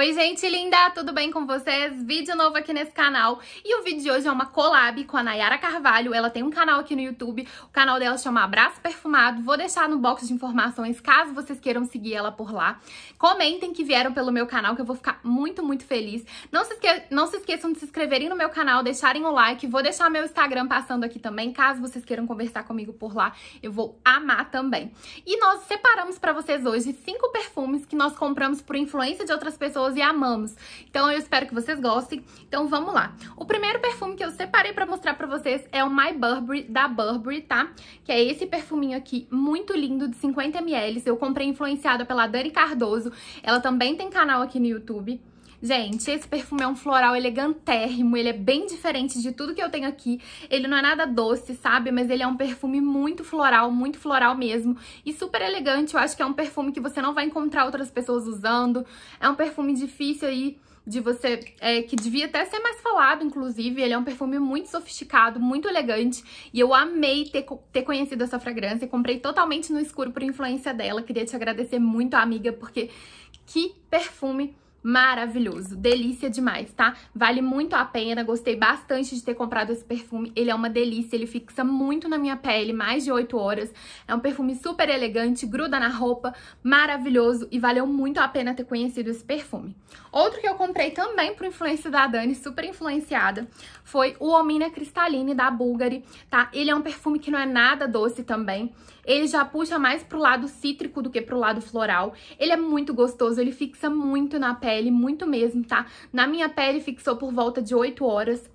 Oi, gente linda, tudo bem com vocês? Vídeo novo aqui nesse canal. E o vídeo de hoje é uma collab com a Nayara Carvalho. Ela tem um canal aqui no YouTube. O canal dela chama Abraço Perfumado. Vou deixar no box de informações caso vocês queiram seguir ela por lá. Comentem que vieram pelo meu canal, que eu vou ficar muito, muito feliz. Não se, esque... Não se esqueçam de se inscreverem no meu canal, deixarem o like. Vou deixar meu Instagram passando aqui também, caso vocês queiram conversar comigo por lá. Eu vou amar também. E nós separamos para vocês hoje cinco perfumes que nós compramos por influência de outras pessoas amamos e amamos. Então eu espero que vocês gostem. Então vamos lá. O primeiro perfume que eu separei pra mostrar pra vocês é o My Burberry, da Burberry, tá? Que é esse perfuminho aqui, muito lindo, de 50ml. Eu comprei influenciada pela Dani Cardoso. Ela também tem canal aqui no YouTube. Gente, esse perfume é um floral elegantérrimo, ele é bem diferente de tudo que eu tenho aqui. Ele não é nada doce, sabe? Mas ele é um perfume muito floral, muito floral mesmo. E super elegante, eu acho que é um perfume que você não vai encontrar outras pessoas usando. É um perfume difícil aí de você, é, que devia até ser mais falado, inclusive. Ele é um perfume muito sofisticado, muito elegante. E eu amei ter, ter conhecido essa fragrância. Comprei totalmente no escuro por influência dela. Queria te agradecer muito, amiga, porque que perfume maravilhoso, delícia demais, tá? Vale muito a pena, gostei bastante de ter comprado esse perfume, ele é uma delícia, ele fixa muito na minha pele, mais de 8 horas, é um perfume super elegante, gruda na roupa, maravilhoso e valeu muito a pena ter conhecido esse perfume. Outro que eu comprei também por influência da Dani, super influenciada, foi o Omina Cristaline da Bulgari, tá? Ele é um perfume que não é nada doce também, ele já puxa mais pro lado cítrico do que pro lado floral, ele é muito gostoso, ele fixa muito na pele, pele, muito mesmo, tá? Na minha pele fixou por volta de 8 horas.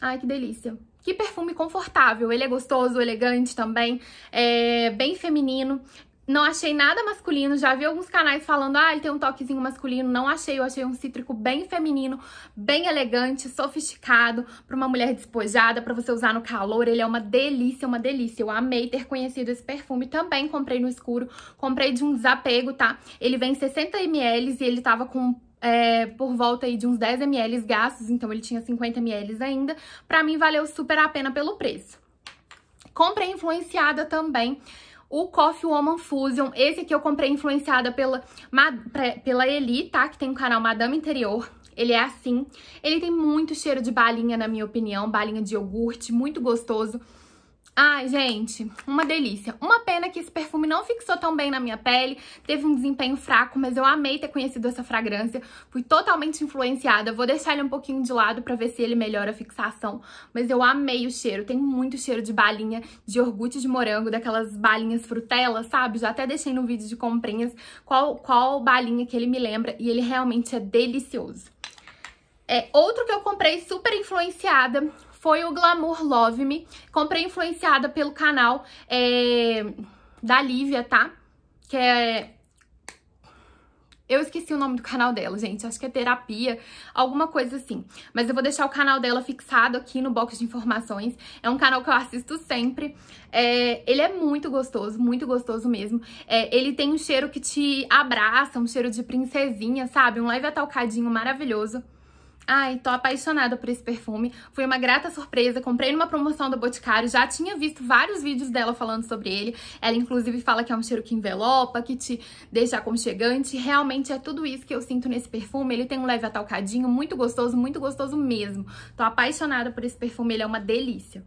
Ai, que delícia. Que perfume confortável, ele é gostoso, elegante também, é bem feminino, não achei nada masculino, já vi alguns canais falando, ah, ele tem um toquezinho masculino, não achei, eu achei um cítrico bem feminino, bem elegante, sofisticado, para uma mulher despojada, para você usar no calor, ele é uma delícia, uma delícia, eu amei ter conhecido esse perfume, também comprei no escuro, comprei de um desapego, tá? Ele vem 60ml e ele tava com é, por volta aí de uns 10 ml gastos, então ele tinha 50 ml ainda. Pra mim valeu super a pena pelo preço. Comprei influenciada também o Coffee Woman Fusion. Esse aqui eu comprei influenciada pela, pela Eli, tá? Que tem o um canal Madame Interior. Ele é assim. Ele tem muito cheiro de balinha, na minha opinião. Balinha de iogurte, muito gostoso. Ai, gente, uma delícia. Uma pena que esse perfume não fixou tão bem na minha pele, teve um desempenho fraco, mas eu amei ter conhecido essa fragrância, fui totalmente influenciada. Vou deixar ele um pouquinho de lado pra ver se ele melhora a fixação, mas eu amei o cheiro. Tem muito cheiro de balinha, de iogurte de morango, daquelas balinhas frutelas, sabe? Já até deixei no vídeo de comprinhas qual, qual balinha que ele me lembra e ele realmente é delicioso. É, outro que eu comprei super influenciada foi o Glamour Love Me. Comprei influenciada pelo canal é, da Lívia, tá? Que é... Eu esqueci o nome do canal dela, gente. Acho que é terapia, alguma coisa assim. Mas eu vou deixar o canal dela fixado aqui no box de informações. É um canal que eu assisto sempre. É, ele é muito gostoso, muito gostoso mesmo. É, ele tem um cheiro que te abraça, um cheiro de princesinha, sabe? Um leve atalcadinho maravilhoso. Ai, tô apaixonada por esse perfume. Foi uma grata surpresa. Comprei numa promoção da Boticário. Já tinha visto vários vídeos dela falando sobre ele. Ela, inclusive, fala que é um cheiro que envelopa, que te deixa aconchegante. Realmente é tudo isso que eu sinto nesse perfume. Ele tem um leve atalcadinho, muito gostoso, muito gostoso mesmo. Tô apaixonada por esse perfume. Ele é uma delícia.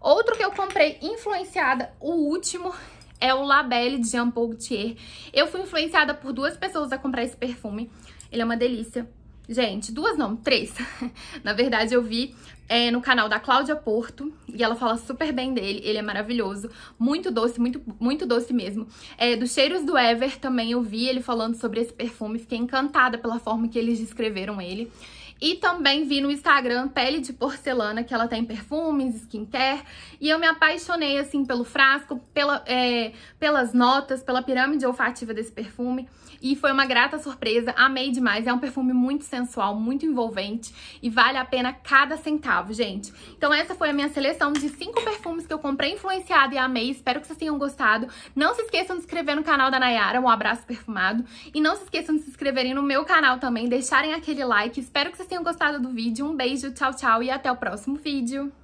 Outro que eu comprei influenciada, o último, é o Labelle de Jean Paul Gaultier. Eu fui influenciada por duas pessoas a comprar esse perfume. Ele é uma delícia. Gente, duas não, três. Na verdade, eu vi é, no canal da Cláudia Porto e ela fala super bem dele, ele é maravilhoso, muito doce, muito, muito doce mesmo. É, dos cheiros do Ever também eu vi ele falando sobre esse perfume, fiquei encantada pela forma que eles descreveram ele. E também vi no Instagram Pele de Porcelana, que ela tem perfumes, skincare. E eu me apaixonei, assim, pelo frasco, pela, é, pelas notas, pela pirâmide olfativa desse perfume. E foi uma grata surpresa, amei demais. É um perfume muito sensual, muito envolvente e vale a pena cada centavo, gente. Então essa foi a minha seleção de 5 perfumes que eu comprei influenciado e amei. Espero que vocês tenham gostado. Não se esqueçam de se inscrever no canal da Nayara, um abraço perfumado. E não se esqueçam de se inscreverem no meu canal também, deixarem aquele like. Espero que vocês tenham gostado do vídeo. Um beijo, tchau, tchau e até o próximo vídeo.